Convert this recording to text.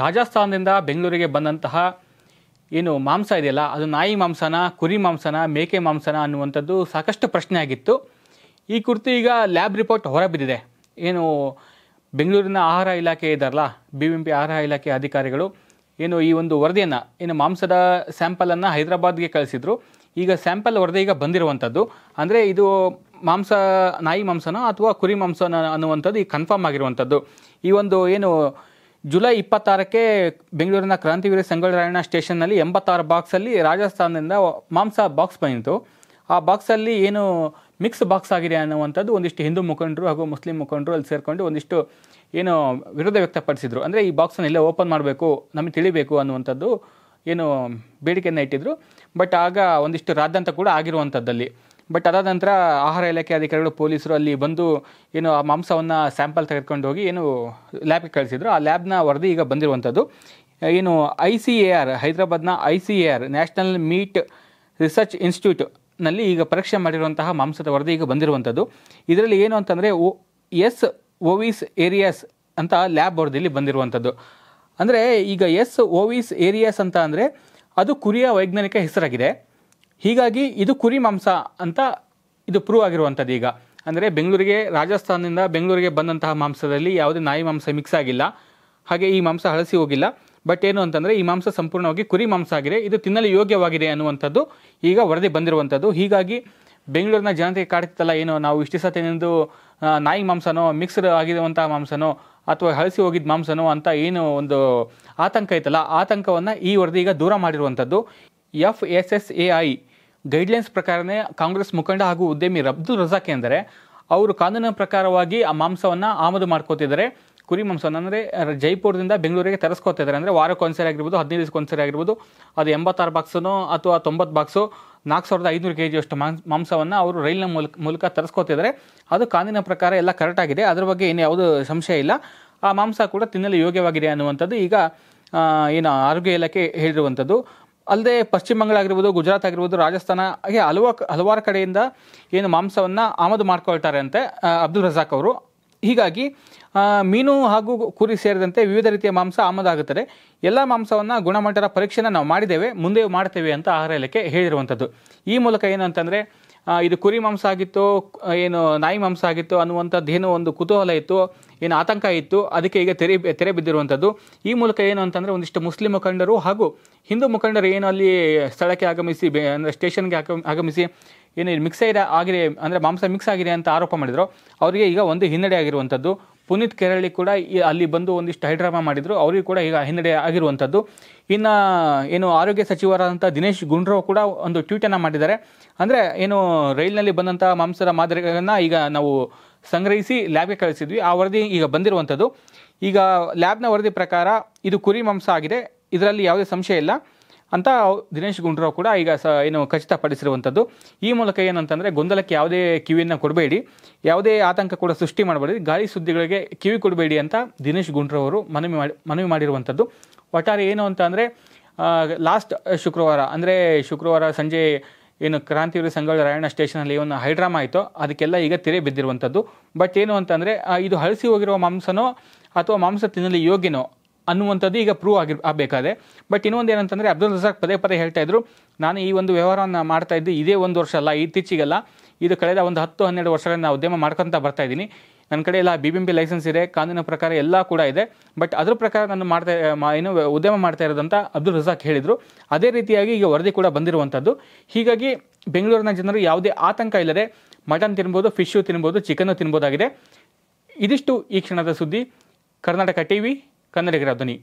ರಾಜಸ್ಥಾನದಿಂದ ಬೆಂಗಳೂರಿಗೆ ಬಂದಂತಹ ಏನು ಮಾಂಸ ಇದೆಯಲ್ಲ ಅದು ನಾಯಿ ಮಾಂಸನ ಕುರಿ ಮಾಂಸನ ಮೇಕೆ ಮಾಂಸನ ಅನ್ನುವಂಥದ್ದು ಸಾಕಷ್ಟು ಪ್ರಶ್ನೆ ಆಗಿತ್ತು ಈ ಕುರಿತು ಈಗ ಲ್ಯಾಬ್ ರಿಪೋರ್ಟ್ ಹೊರಬಿದ್ದಿದೆ ಏನು ಬೆಂಗಳೂರಿನ ಆಹಾರ ಇಲಾಖೆ ಇದ್ದಾರಲ್ಲ ಬಿ ಎಂ ಪಿ ಆಹಾರ ಇಲಾಖೆ ಅಧಿಕಾರಿಗಳು ಏನು ಈ ಒಂದು ವರದಿಯನ್ನು ಏನು ಮಾಂಸದ ಸ್ಯಾಂಪಲನ್ನು ಹೈದರಾಬಾದ್ಗೆ ಕಳಿಸಿದ್ರು ಈಗ ಸ್ಯಾಂಪಲ್ ವರದಿ ಈಗ ಬಂದಿರುವಂಥದ್ದು ಅಂದರೆ ಇದು ಮಾಂಸ ನಾಯಿ ಮಾಂಸನ ಅಥವಾ ಕುರಿ ಮಾಂಸನ ಅನ್ನುವಂಥದ್ದು ಈಗ ಕನ್ಫರ್ಮ್ ಆಗಿರುವಂಥದ್ದು ಈ ಒಂದು ಏನು ಜುಲೈ ಇಪ್ಪತ್ತಾರಕ್ಕೆ ಬೆಂಗಳೂರಿನ ಕ್ರಾಂತಿವೀರ ಸಂಗೊಳ್ಳಿ ಸ್ಟೇಷನ್ನಲ್ಲಿ ಎಂಬತ್ತಾರು ಬಾಕ್ಸಲ್ಲಿ ರಾಜಸ್ಥಾನದಿಂದ ಮಾಂಸ ಬಾಕ್ಸ್ ಬಂದಿತ್ತು ಆ ಬಾಕ್ಸಲ್ಲಿ ಏನು ಮಿಕ್ಸ್ ಬಾಕ್ಸ್ ಆಗಿದೆ ಅನ್ನುವಂಥದ್ದು ಒಂದಿಷ್ಟು ಹಿಂದೂ ಮುಖಂಡರು ಹಾಗೂ ಮುಸ್ಲಿಂ ಮುಖಂಡರು ಅಲ್ಲಿ ಸೇರಿಕೊಂಡು ಒಂದಿಷ್ಟು ಏನು ವಿರೋಧ ವ್ಯಕ್ತಪಡಿಸಿದರು ಅಂದರೆ ಈ ಬಾಕ್ಸನ್ನು ಇಲ್ಲೇ ಓಪನ್ ಮಾಡಬೇಕು ನಮಗೆ ತಿಳಿಬೇಕು ಅನ್ನುವಂಥದ್ದು ಏನು ಬೇಡಿಕೆಯನ್ನು ಇಟ್ಟಿದ್ದರು ಬಟ್ ಆಗ ಒಂದಿಷ್ಟು ರಾದ್ಯಂತ ಕೂಡ ಆಗಿರುವಂಥದ್ದಲ್ಲಿ ಬಟ್ ಅದಾದ ನಂತರ ಆಹಾರ ಇಲಾಖೆ ಅಧಿಕಾರಿಗಳು ಪೊಲೀಸರು ಅಲ್ಲಿ ಬಂದು ಏನು ಆ ಮಾಂಸವನ್ನು ಸ್ಯಾಂಪಲ್ ತೆಗೆದುಕೊಂಡು ಹೋಗಿ ಏನು ಲ್ಯಾಬ್ಗೆ ಕಳಿಸಿದ್ರು ಆ ಲ್ಯಾಬ್ನ ವರದಿ ಈಗ ಬಂದಿರುವಂಥದ್ದು ಏನು ಐ ಸಿ ಎ ಆರ್ ಹೈದರಾಬಾದ್ನ I C A R national meat research ಇನ್ಸ್ಟಿಟ್ಯೂಟ್ನಲ್ಲಿ ಈಗ ಪರೀಕ್ಷೆ ಮಾಡಿರುವಂತಹ ಮಾಂಸದ ವರದಿ ಈಗ ಬಂದಿರುವಂಥದ್ದು ಇದರಲ್ಲಿ ಏನು ಅಂತಂದರೆ ಓ ಎಸ್ ಓವಿಸ್ ಏರಿಯಾಸ್ ಅಂತ ಲ್ಯಾಬ್ ವರದಿಯಲ್ಲಿ ಬಂದಿರುವಂಥದ್ದು ಅಂದರೆ ಈಗ ಎಸ್ ಓವಿಸ್ ಏರಿಯಾಸ್ ಅಂತ ಅಂದರೆ ಅದು ಕುರಿಯ ವೈಜ್ಞಾನಿಕ ಹೆಸರಾಗಿದೆ ಹೀಗಾಗಿ ಇದು ಕುರಿ ಮಾಂಸ ಅಂತ ಇದು ಪ್ರೂವ್ ಆಗಿರುವಂಥದ್ದು ಈಗ ಅಂದರೆ ಬೆಂಗಳೂರಿಗೆ ರಾಜಸ್ಥಾನದಿಂದ ಬೆಂಗಳೂರಿಗೆ ಬಂದಂತಹ ಮಾಂಸದಲ್ಲಿ ಯಾವುದೇ ನಾಯಿ ಮಾಂಸ ಮಿಕ್ಸ್ ಆಗಿಲ್ಲ ಹಾಗೆ ಈ ಮಾಂಸ ಹಳಸಿ ಹೋಗಿಲ್ಲ ಬಟ್ ಏನು ಅಂತಂದರೆ ಈ ಮಾಂಸ ಸಂಪೂರ್ಣವಾಗಿ ಕುರಿ ಮಾಂಸ ಆಗಿದೆ ಇದು ತಿನ್ನಲು ಯೋಗ್ಯವಾಗಿದೆ ಅನ್ನುವಂಥದ್ದು ಈಗ ವರದಿ ಬಂದಿರುವಂಥದ್ದು ಹೀಗಾಗಿ ಬೆಂಗಳೂರಿನ ಜನತೆಗೆ ಕಾಡ್ತಿತ್ತಲ್ಲ ಏನೋ ನಾವು ಇಷ್ಟು ಸತಿನೊಂದು ನಾಯಿ ಮಾಂಸನೋ ಮಿಕ್ಸ್ ಆಗಿರುವಂತಹ ಮಾಂಸನೋ ಅಥವಾ ಹಳಸಿ ಹೋಗಿದ್ದ ಮಾಂಸನೋ ಅಂತ ಏನು ಒಂದು ಆತಂಕ ಇತ್ತಲ್ಲ ಆತಂಕವನ್ನು ಈ ವರದಿ ಈಗ ದೂರ ಮಾಡಿರುವಂಥದ್ದು F S S A I guidelines ಪ್ರಕಾರನೇ ಕಾಂಗ್ರೆಸ್ ಮುಖಂಡ ಹಾಗೂ ಉದ್ಯಮಿ ರಬ್ದುಲ್ ರಜಾಕ್ ಎಂದರೆ ಅವರು ಕಾನೂನಿನ ಪ್ರಕಾರವಾಗಿ ಆ ಮಾಂಸವನ್ನು ಆಮದು ಮಾಡ್ಕೋತಿದ್ದಾರೆ ಕುರಿ ಮಾಂಸವನ್ನು ಅಂದರೆ ಜೈಪುರದಿಂದ ಬೆಂಗಳೂರಿಗೆ ತರಿಸ್ಕೋತಿದ್ದಾರೆ ಅಂದರೆ ವಾರಕ್ಕೊಂದ್ಸರಿ ಆಗಿರ್ಬೋದು ಹದಿನೈದು ದಿವಸಕ್ಕೊಂದ್ಸರಿ ಆಗಿರ್ಬೋದು ಅದು ಎಂಬತ್ತಾರು ಬಾಕ್ಸನೋ ಅಥವಾ ತೊಂಬತ್ತು ಬಾಕ್ಸು ನಾಲ್ಕು ಸಾವಿರದ ಐನೂರು ಕೆ ಜಿಯಷ್ಟು ಮಾಂಸವನ್ನು ಅವರು ರೈಲಿನ ಮೂಲಕ ಮೂಲಕ ತರಿಸ್ಕೋತಿದ್ದಾರೆ ಅದು ಕಾನೂನಿನ ಪ್ರಕಾರ ಎಲ್ಲ ಕರೆಕ್ಟ್ ಆಗಿದೆ ಅದರ ಬಗ್ಗೆ ಏನು ಯಾವುದೂ ಸಂಶಯ ಇಲ್ಲ ಆ ಮಾಂಸ ಕೂಡ ತಿನ್ನಲು ಯೋಗ್ಯವಾಗಿದೆ ಅನ್ನುವಂಥದ್ದು ಈಗ ಏನು ಆರೋಗ್ಯ ಇಲಾಖೆ ಹೇಳಿರುವಂಥದ್ದು ಅಲ್ಲದೆ ಪಶ್ಚಿಮ ಬಂಗಾಳ ಆಗಿರ್ಬೋದು ಗುಜರಾತ್ ಆಗಿರ್ಬೋದು ರಾಜಸ್ಥಾನ ಹಾಗೆ ಹಲವಾರು ಹಲವಾರು ಕಡೆಯಿಂದ ಏನು ಮಾಂಸವನ್ನು ಆಮದು ಮಾಡ್ಕೊಳ್ತಾರೆ ಅಂತೆ ಅಬ್ದುಲ್ ರಜಾಕ್ ಅವರು ಹೀಗಾಗಿ ಮೀನು ಹಾಗೂ ಕುರಿ ಸೇರಿದಂತೆ ವಿವಿಧ ರೀತಿಯ ಮಾಂಸ ಆಮದಾಗುತ್ತದೆ ಎಲ್ಲ ಮಾಂಸವನ್ನು ಗುಣಮಟ್ಟದ ಪರೀಕ್ಷೆನ ನಾವು ಮಾಡಿದ್ದೇವೆ ಮುಂದೆ ಮಾಡ್ತೇವೆ ಅಂತ ಆಹಾರ ಇಲಾಖೆ ಹೇಳಿರುವಂಥದ್ದು ಈ ಮೂಲಕ ಏನು ಅಂತಂದರೆ ಇದು ಕುರಿ ಮಾಂಸ ಆಗಿತ್ತು ಏನು ನಾಯಿ ಮಾಂಸ ಆಗಿತ್ತು ಅನ್ನುವಂಥದ್ದು ಏನೋ ಒಂದು ಕುತೂಹಲ ಇತ್ತು ಏನು ಆತಂಕ ಇತ್ತು ಅದಕ್ಕೆ ಈಗ ತೆರೆ ತೆರೆ ಬಿದ್ದಿರುವಂಥದ್ದು ಈ ಮೂಲಕ ಏನು ಅಂತಂದರೆ ಒಂದಿಷ್ಟು ಮುಸ್ಲಿಂ ಮುಖಂಡರು ಹಾಗೂ ಹಿಂದೂ ಮುಖಂಡರು ಏನು ಅಲ್ಲಿ ಸ್ಥಳಕ್ಕೆ ಆಗಮಿಸಿ ಬೆ ಅಂದರೆ ಸ್ಟೇಷನ್ಗೆ ಆಗಮಿಸಿ ಏನು ಮಿಕ್ಸ್ ಆಗಿದೆ ಆಗಿದೆ ಅಂದರೆ ಮಾಂಸ ಮಿಕ್ಸ್ ಆಗಿದೆ ಅಂತ ಆರೋಪ ಮಾಡಿದರು ಅವರಿಗೆ ಈಗ ಒಂದು ಹಿನ್ನಡೆ ಆಗಿರುವಂಥದ್ದು ಪುನೀತ್ ಕೆರಳಿ ಕೂಡ ಅಲ್ಲಿ ಬಂದು ಒಂದಿಷ್ಟು ಹೈಡ್ರಾಮಾ ಮಾಡಿದರು ಅವರಿಗೂ ಕೂಡ ಈಗ ಹಿನ್ನಡೆ ಆಗಿರುವಂಥದ್ದು ಇನ್ನು ಏನು ಆರೋಗ್ಯ ಸಚಿವರಾದಂಥ ದಿನೇಶ್ ಗುಂಡ್ರೋ ಕೂಡ ಒಂದು ಟ್ವೀಟನ್ನು ಮಾಡಿದ್ದಾರೆ ಅಂದರೆ ಏನು ರೈಲಿನಲ್ಲಿ ಬಂದಂಥ ಮಾಂಸದ ಮಾದರಿಗಳನ್ನು ಈಗ ನಾವು ಸಂಗ್ರಹಿಸಿ ಲ್ಯಾಬ್ಗೆ ಕಳಿಸಿದ್ವಿ ಆ ವರದಿ ಈಗ ಬಂದಿರುವಂಥದ್ದು ಈಗ ಲ್ಯಾಬ್ನ ವರದಿ ಪ್ರಕಾರ ಇದು ಕುರಿ ಮಾಂಸ ಆಗಿದೆ ಇದರಲ್ಲಿ ಯಾವುದೇ ಸಂಶಯ ಇಲ್ಲ ಅಂತ ದಿನೇಶ್ ಗುಂಡೂರಾವ್ ಕೂಡ ಈಗ ಸ ಏನು ಖಚಿತಪಡಿಸಿರುವಂಥದ್ದು ಈ ಮೂಲಕ ಏನಂತಂದರೆ ಗೊಂದಲಕ್ಕೆ ಯಾವುದೇ ಕಿವಿಯನ್ನು ಕೊಡಬೇಡಿ ಯಾವುದೇ ಆತಂಕ ಕೂಡ ಸೃಷ್ಟಿ ಮಾಡಬೇಡಿ ಗಾಳಿ ಸುದ್ದಿಗಳಿಗೆ ಕಿವಿ ಕೊಡಬೇಡಿ ಅಂತ ದಿನೇಶ್ ಗುಂಡೂರಾವ್ ಅವರು ಮನವಿ ಮಾಡಿ ಮನವಿ ಮಾಡಿರುವಂಥದ್ದು ಒಟ್ಟಾರೆ ಏನು ಅಂತ ಅಂದರೆ ಲಾಸ್ಟ್ ಶುಕ್ರವಾರ ಅಂದರೆ ಶುಕ್ರವಾರ ಸಂಜೆ ಏನು ಕ್ರಾಂತಿವೀರ ಸಂಗೊಳ್ಳಿ ರಾಯಣ್ಣ ಸ್ಟೇಷನಲ್ಲಿ ಏನು ಹೈಡ್ರಾಮಾ ಆಯಿತು ಅದಕ್ಕೆಲ್ಲ ಈಗ ತೆರೆ ಬಿದ್ದಿರುವಂಥದ್ದು ಬಟ್ ಏನು ಅಂತಂದರೆ ಇದು ಹಳಸಿ ಹೋಗಿರುವ ಮಾಂಸನೋ ಅಥವಾ ಮಾಂಸ ತಿನ್ನಲು ಯೋಗ್ಯನೋ ಅನ್ನುವಂಥದ್ದು ಈಗ ಪ್ರೂವ್ ಆಗಿರ್ ಆಗಬೇಕಾದ್ರೆ ಬಟ್ ಇನ್ನೊಂದು ಏನಂತಂದರೆ ಅಬ್ದುಲ್ ರಜಾಕ್ ಪದೇ ಪದೇ ಹೇಳ್ತಾ ಇದ್ರು ನಾನು ಈ ಒಂದು ವ್ಯವಹಾರವನ್ನು ಮಾಡ್ತಾ ಇದ್ದೆ ಇದೇ ಒಂದು ವರ್ಷ ಅಲ್ಲ ಇತ್ತೀಚೆಗೆಲ್ಲ ಇದು ಕಳೆದ ಒಂದು ಹತ್ತು ಹನ್ನೆರಡು ವರ್ಷಗಳಿಂದ ನಾನು ಉದ್ಯಮ ಮಾಡ್ಕೊತ ಬರ್ತಾ ಇದ್ದೀನಿ ನನ್ನ ಕಡೆ ಎಲ್ಲ ಬಿ ಬಿ ಲೈಸೆನ್ಸ್ ಇದೆ ಕಾನೂನಿನ ಪ್ರಕಾರ ಎಲ್ಲ ಕೂಡ ಇದೆ ಬಟ್ ಅದ್ರ ಪ್ರಕಾರ ನಾನು ಮಾಡ್ತಾ ಏನು ಉದ್ಯಮ ಮಾಡ್ತಾ ಇರೋದಂತ ಅಬ್ದುಲ್ ರಜಾಕ್ ಹೇಳಿದರು ಅದೇ ರೀತಿಯಾಗಿ ಈಗ ವರದಿ ಕೂಡ ಬಂದಿರುವಂಥದ್ದು ಹೀಗಾಗಿ ಬೆಂಗಳೂರಿನ ಜನರು ಯಾವುದೇ ಆತಂಕ ಇಲ್ಲದೆ ಮಟನ್ ತಿನ್ಬೋದು ಫಿಶ್ಶು ತಿನ್ಬೋದು ಚಿಕನ್ನು ತಿನ್ಬೋದಾಗಿದೆ ಇದಿಷ್ಟು ಈ ಕ್ಷಣದ ಸುದ್ದಿ ಕರ್ನಾಟಕ ಟಿ ವಿ కన్నడికి